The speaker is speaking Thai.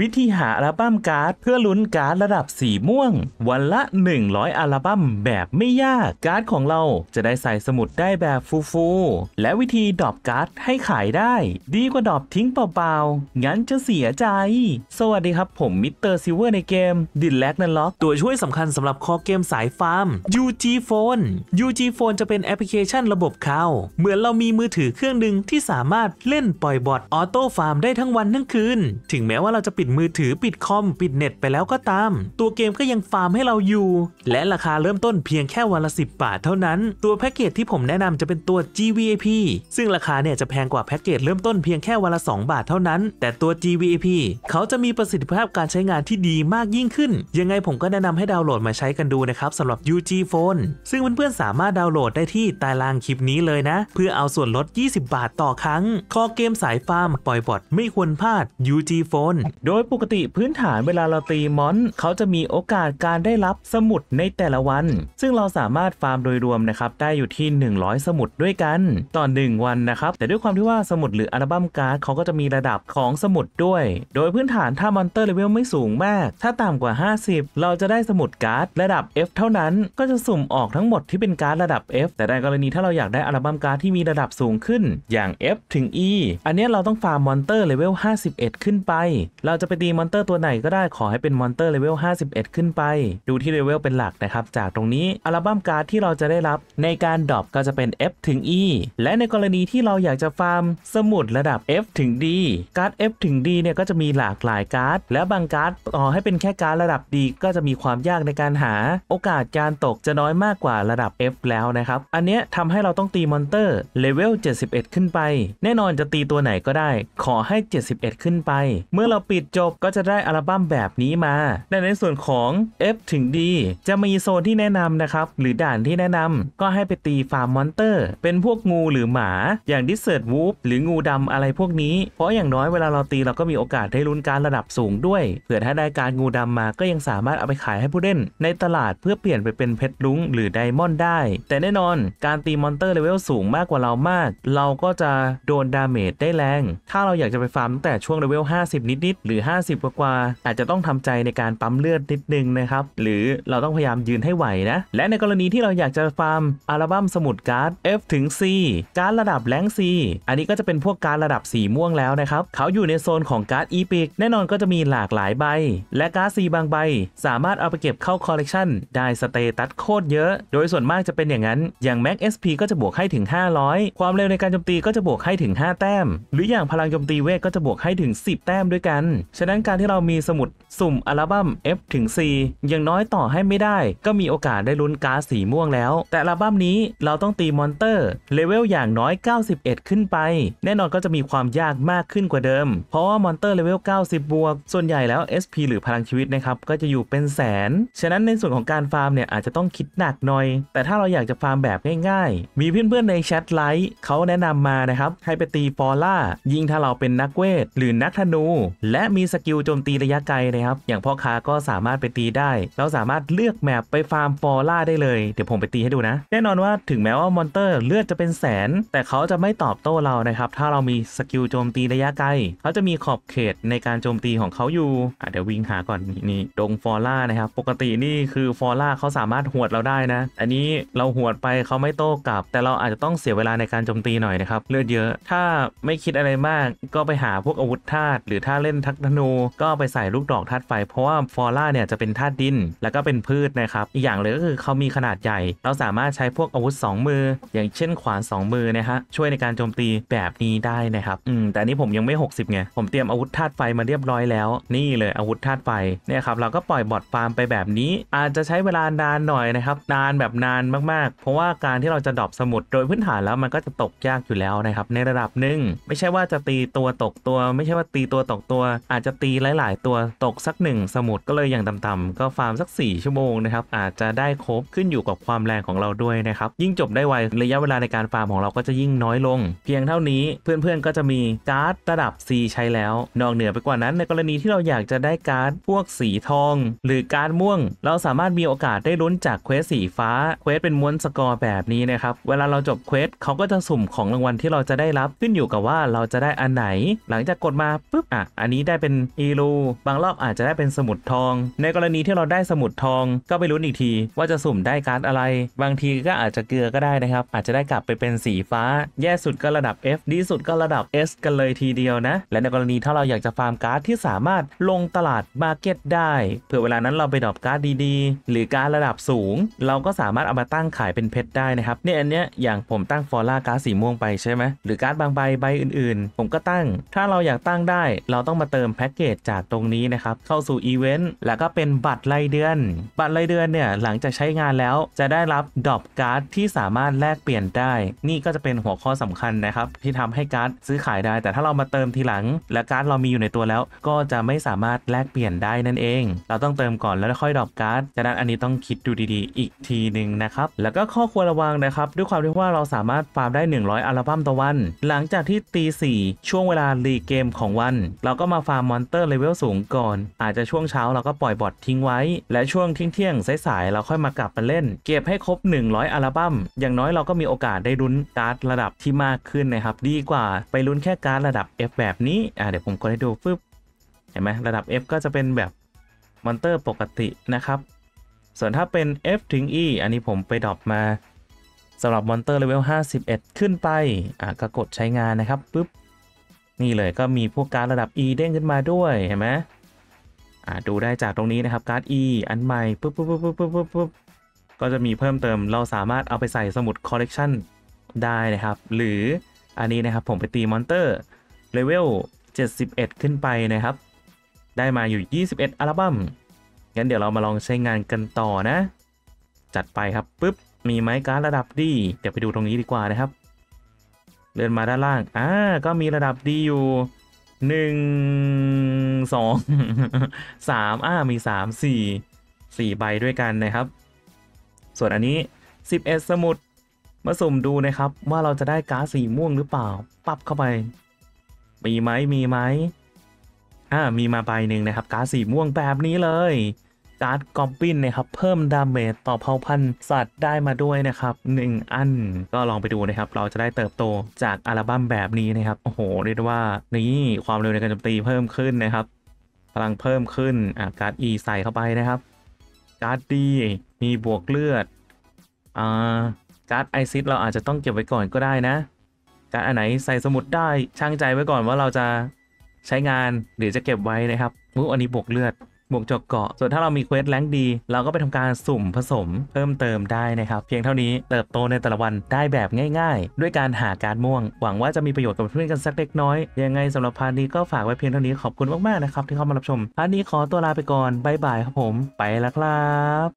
วิธีหาอัลบั้มการ์ด เพื่อลุ้นการ์ดระดับสีม่วง วันละ 100อัลบั้มแบบไม่ยาก การ์ดของเราจะได้ใส่สมุดได้แบบฟูๆและวิธีดรอปการ์ดให้ขายได้ ดีกว่าดรอปทิ้งเปล่าๆ งั้นจะเสียใจ สวัสดีครับผมมิสเตอร์ซิเวอร์ในเกม ดินแลกนันล็อกตัวช่วยสำคัญสำหรับคอเกมสายฟาร์ม UG Phone UG Phone จะเป็นแอปพลิเคชันระบบเขาเหมือนเรามีมือถือเครื่องหนึ่งที่สามารถเล่นปล่อยบอทออโต้ฟาร์มได้ทั้งวันทั้งคืนถึงแม้ว่าเราจะปิดปิดมือถือปิดคอมปิดเน็ตไปแล้วก็ตาม ตัวเกมก็ยังฟาร์มให้เราอยู่ และราคาเริ่มต้นเพียงแค่วันละ10 บาท เท่านั้น ตัวแพ็กเกจที่ผมแนะนำจะเป็นตัว GVAP ซึ่งราคาเนี่ยจะแพงกว่าแพ็กเกจเริ่มต้นเพียงแค่วันละ2บาทเท่านั้น แต่ตัว GVAP เขาจะมีประสิทธิภาพการใช้งานที่ดีมากยิ่งขึ้น ยังไงผมก็แนะนำให้ดาวน์โหลดมาใช้กันดูนะครับสำหรับ UG Phone ซึ่งเพื่อนๆสามารถดาวน์โหลดได้ที่ใต้ล่างคลิปนี้เลยนะ เพื่อเอาส่วนลด 20 บาทต่อครั้งคอเกมสายฟาร์มปล่อยบอดไม่ควรพลาด UG Phone โดยปกติพื้นฐานเวลาเราตีมอน เขาจะมีโอกาสการได้รับสมุดในแต่ละวัน ซึ่งเราสามารถฟาร์มโดยรวมนะครับได้อยู่ที่ 100 สมุดด้วยกันต่อ1วันนะครับ แต่ด้วยความที่ว่าสมุดหรืออัลบั้มการ์ดเขาก็จะมีระดับของสมุดด้วย โดยพื้นฐานถ้ามอนเตอร์เลเวลไม่สูงมาก ถ้าต่ำกว่า 50 เราจะได้สมุดการ์ด ระดับ F เท่านั้นก็จะสุ่มออกทั้งหมดที่เป็นการ์ดระดับ F แต่ในกรณีถ้าเราอยากได้อัลบั้มการ์ดที่มีระดับสูงขึ้นอย่าง F ถึง E อันนี้เราต้องฟาร์มมอนเตอร์เลเวล51 ขึ้นไป เราจะจะไปตีมอนเตอร์ตัวไหนก็ได้ขอให้เป็นมอนเตอร์เลเวล 51 ขึ้นไปดูที่เลเวลเป็นหลักนะครับ จากตรงนี้อัลบั้มการ์ดที่เราจะได้รับในการดรอปก็จะเป็น F ถึง E และในกรณีที่เราอยากจะฟาร์ม สมุดระดับ F ถึง D การ์ด F ถึง D เนี่ยก็จะมีหลากหลาย การ์ดและบางการ์ดต่อให้เป็นแค่การ์ดระดับ D ก็จะมีความยากในการหา โอกาสการตกจะน้อยมากกว่าระดับ F แล้วนะครับอันเนี้ยทำให้เราต้องตีมอนเตอร์เลเวล 71 ขึ้นไป แน่นอนจะตีตัวไหนก็ได้ ขอให้ 71 ขึ้นไป เมื่อเราปิดจบก็จะได้อัลบั้มแบบนี้มาแลในส่วนของ F ถึง D จะมีโซนที่แนะนำนะครับหรือด่านที่แนะนำก็ให้ไปตีฟาร์มมอนเตอร์เป็นพวกงูหรือหมาอย่างดิสเซิร์ดวูฟหรืองูดำอะไรพวกนี้ เพราะอย่างน้อยเวลาเราตีเราก็มีโอกาส ได้ลุ้นการระดับสูงด้วยเผื่อถ้าได้การงูดำมาก็ยังสามารถเอาไปขายให้ผู้เล่น ในตลาดเพื่อเปลี่ยนไปเป็นเพชรลุงหรือไดมอนด์ได้ แต่แน่นอนการตีมอนเตอร์เลเวลสูงมากกว่าเรามาก เราก็จะโดนดาเมจได้แรง ถ้าเราอยากจะไปฟาร์มตั้งแต่ช่วงเลเวล50 นิดๆหรือ50กว่ากว่าอาจจะต้องทำใจในการปั๊มเลือดนิดนึงนะครับ หรือเราต้องพยายามยืนให้ไหวนะ และในกรณีที่เราอยากจะฟาร์มอัลบั้มสมุดการ์ด F ถึง C การ์ดระดับแรง C อันนี้ก็จะเป็นพวกการ์ดระดับสีม่วงแล้วนะครับ เขาอยู่ในโซนของการ์ดอีพิกแน่นอนก็จะมีหลากหลายใบ และการ์ดซีบางใบ สามารถเอาไปเก็บเข้าคอลเลกชันได้สเตตัสโคตรเยอะ โดยส่วนมากจะเป็นอย่างนั้น อย่าง Mac SP ก็จะบวกให้ถึง 500 ความเร็วในการโจมตีก็จะบวกให้ถึง 5 แต้ม หรืออย่างพลังโจมตีเวทก็จะบวกให้ถึง 10 แต้มด้วยกันฉะนั้นการที่เรามีสมุดสุ่มอัลบั้ม F ถึง C อย่างน้อยต่อให้ไม่ได้ ก็มีโอกาสได้ลุ้นการ์ดสีม่วงแล้ว แต่อัลบั้มนี้เราต้องตีมอนเตอร์ เลเวลอย่างน้อย 91 ขึ้นไป แน่นอนก็จะมีความยากมากขึ้นกว่าเดิม เพราะว่ามอนเตอร์เลเวล 90 บวก ส่วนใหญ่แล้ว SP หรือพลังชีวิตนะครับ ก็จะอยู่เป็นแสน ฉะนั้นในส่วนของการฟาร์มเนี่ยอาจจะต้องคิดหนักหน่อย แต่ถ้าเราอยากจะฟาร์มแบบง่ายๆ มีเพื่อนๆในแชทไลท์เขาแนะนำมานะครับให้ไปตีฟอล่า ยิงถ้าเราเป็นนักเวทหรือนักธนู และมีสกิลโจมตีระยะไกลนะครับ อย่างพ่อค้าก็สามารถไปตีได้ เราสามารถเลือกแมปไปฟาร์มฟอร์ล่าได้เลย เดี๋ยวผมไปตีให้ดูนะ แน่นอนว่าถึงแม้ว่ามอนเตอร์ เลือดจะเป็นแสน แต่เขาจะไม่ตอบโต้เรานะครับ ถ้าเรามีสกิลโจมตีระยะไกลเขาจะมีขอบเขตในการโจมตีของเขาอยู่เดี๋ยววิ่งหาก่อนนี่ดงฟอร์ล่านะครับ ปกตินี่คือฟอร์ล่าเขาสามารถหวดเราได้นะ อันนี้เราหวดไปเขาไม่โต้กลับ แต่เราอาจจะต้องเสียเวลาในการโจมตีหน่อยนะครับ เลือดเยอะ ถ้าไม่คิดอะไรมาก ก็ไปหาพวกอาวุธธาตุหรือถ้าเล่นทักธนูก็ไปใส่ลูกดอกธาตุไฟ เพราะว่าฟอร่าเนี่ย จะเป็นธาตุดินแล้วก็เป็นพืชนะครับอีกอย่างเลยก็คือเขามีขนาดใหญ่ เราสามารถใช้พวกอาวุธ 2 มือ อย่างเช่นขวาน 2 มือนะฮะ ช่วยในการโจมตีแบบนี้ได้นะครับ อืม แต่นี้ผมยังไม่ 60ไงผมเตรียมอาวุธธาตุไฟมาเรียบร้อยแล้ว นี่เลยอาวุธธาตุไฟเนี่ยครับเราก็ปล่อยบอดฟาร์มไปแบบนี้ อาจจะใช้เวลานานหน่อยนะครับนานแบบนานมากๆ เพราะว่าการที่เราจะดรอปสมุดโดยพื้นฐานแล้วมันก็จะตกยากอยู่แล้วนะครับ ในระดับหนึ่งไม่ใช่ว่าจะตีตัวตกตัว ไม่ใช่ว่าตีตัวตกตัวอาจจะตีหลาย ๆ ตัวตกสัก1สมุดก็เลยอย่างต่ำ ๆ ก็ฟาร์มสัก 4 ชั่วโมงนะครับอาจจะได้ครบขึ้นอยู่กับความแรงของเราด้วยนะครับยิ่งจบได้ ไวระยะเวลาในการฟาร์มของเราก็จะยิ่งน้อยลง เพียงเท่านี้เพื่อน ๆ ก็จะมี การ์ดระดับ C ใช้แล้ว นอกเหนือไปกว่านั้นในกรณีที่เราอยากจะได้การ์ดพวกสีทอง หรือการ์ดม่วง เราสามารถมีโอกาสได้ลุ้นจากเควสสีฟ้าเควสเป็นม้วนสกอร์แบบนี้นะครับเวลาเราจบเควสเขาก็จะสุ่มของรางวัลที่เราจะได้รับขึ้นอยู่กับว่าเราจะได้อันไหน หลังจากกดมาปุ๊บอ่ะอันนี้ได้เป็นอีลูบางรอบอาจจะได้เป็นสมุดทอง ในกรณีที่เราได้สมุดทองก็ไม่รู้อีกที ว่าจะสุ่มได้การ์ดอะไร บางทีก็อาจจะเกลือก็ได้นะครับอาจจะได้กลับไปเป็นสีฟ้า แย่สุดก็ระดับ F ดีสุดก็ระดับ S กันเลยทีเดียวนะ และในกรณีถ้าเราอยากจะฟาร์มการ์ดที่สามารถลงตลาดมาเก็ตได้เผื่อเวลานั้นเราไปดรอปการ์ดดีๆ หรือการ์ดระดับสูง เราก็สามารถเอามาตั้งขายเป็นเพชรได้นะครับเนี่ยอันเนี้ยอย่างผมตั้งฟอร่าการ์ดสีม่วงไปใช่ไหมหรือการ์ดบางใบใบอื่น ๆ ผมก็ตั้งถ้าเราอยากตั้งได้ เราต้องมาเติมแพ็กเกจจากตรงนี้นะครับเข้าสู่อีเวนต์แล้วก็เป็นบัตรรายเดือนบัตรรายเดือนเนี่ยหลังจากใช้งานแล้วจะได้รับดอปการ์ดที่สามารถแลกเปลี่ยนได้ นี่ก็จะเป็นหัวข้อสำคัญนะครับ ที่ทำให้การ์ดซื้อขายได้แต่ถ้าเรามาเติมทีหลัง และการ์ดเรามีอยู่ในตัวแล้ว ก็จะไม่สามารถแลกเปลี่ยนได้นั่นเอง เราต้องเติมก่อนแล้วค่อยดอปการ์ดจากนั้นอันนี้ต้องคิดดูดีๆอีกทีหนึ่งนะครับแล้วก็ข้อควรระวังนะครับ ด้วยความที่ว่าเราสามารถฟาร์มได้ 100อัลบั้มต่อวัน หลังจากที่ตี4ช่วงเวลารีเกมของวัน เราก็มาฟาร์มมอนเตอร์เลเวลสูง ก่อนอาจจะช่วงเช้าเราก็ปล่อยบอททิ้งไว้และช่วงเที่ยงๆสายๆเราค่อยมา กลับมาเล่น เก็บให้ครบ 100 อัลบั้มอย่างน้อย เราก็มีโอกาสได้ลุ้นการ์ด ระดับที่มากขึ้นนะครับ ดีกว่าไปลุ้นแค่การ์ดระดับ F แบบนี้ อ่าเดี๋ยว ผมก็ให้ดูฟึบเห็นไหมระดับ F ก็จะเป็นแบบมอนเตอร์ปกตินะครับ ส่วนถ้าเป็น F ถึง E อันนี้ผมไปดรอปมาสำหรับมอนเตอร์เลเวล51 ขึ้นไปอ่ะก็กดใช้งานนะครับปึ๊บนี่เลยก็มีพวกการระดับ E เด้งขึ้นมาด้วยเห็นไหมอ่าดูได้จากตรงนี้นะครับการ์ด E อันใหม่ปุ๊บปุ๊บปุ๊บปุ๊บปุ๊บปุ๊บก็จะมีเพิ่มเติม เราสามารถเอาไปใส่สมุดคอลเลกชันได้นะครับ หรืออันนี้นะครับผมไปตีมอนเตอร์เลเวล 71 ขึ้นไปนะครับ ได้มาอยู่ 21 อัลบั้มงั้นเดี๋ยวเรามาลองใช้งานกันต่อนะ จัดไปครับปุ๊บมีไม้การ์ดระดับดีเดี๋ยวไปดูตรงนี้ดีกว่านะครับเลื่อนมาด้านล่าง อ่า ก็มีระดับดีอยู่หนึ่งสองสามอ่า มีสามสี่สี่ใบด้วยกันนะครับ ส่วนอันนี้สิบเอ็ดสมุดมาสุ่มดูนะครับ ว่าเราจะได้การ์ดสีม่วงหรือเปล่าปรับเข้าไป มีไหม มีไหม อ่า มีมาใบหนึ่งนะครับ การ์ดสีม่วงแบบนี้เลยการ์ดกอบบินนะครับเพิ่มดาเมจต่อเผ่าพันธุ์สัตว์ได้มาด้วยนะครับ 1 อันก็ลองไปดูนะครับ เราจะได้เติบโตจากอัลบั้มแบบนี้นะครับโอ้โหเรียกว่านี่ความเร็วในการโจมตีเพิ่มขึ้นนะครับ พลังเพิ่มขึ้นอ่ะการ์ดอีใส่เข้าไปนะครับ การ์ดดี มีบวกเลือดอ่าการ์ดไอซิสเราอาจจะต้องเก็บไว้ก่อนก็ได้นะ การ์ดอันไหนใส่สมุดได้ช่างใจไว้ก่อนว่าเราจะใช้งานหรือจะเก็บไว้นะครับอู้อันนี้บวกเลือดบวกจบเกาะส่วนถ้าเรามีเควสแรงดี เราก็ไปทำการสุ่มผสมเพิ่มเติมได้นะครับ เพียงเท่านี้เติบโตในแต่ละวันได้แบบง่าย ๆ ด้วยการหาการม่วง หวังว่าจะมีประโยชน์กับเพื่อนกันสักเล็กน้อย ยังไงสำหรับพาร์ทนี้ก็ฝากไว้เพียงเท่านี้ขอบคุณมาก ๆ นะครับที่เข้ามารับชมพาร์ทนี้ขอตัวลาไปก่อนบายบายครับผมไปแล้วครับ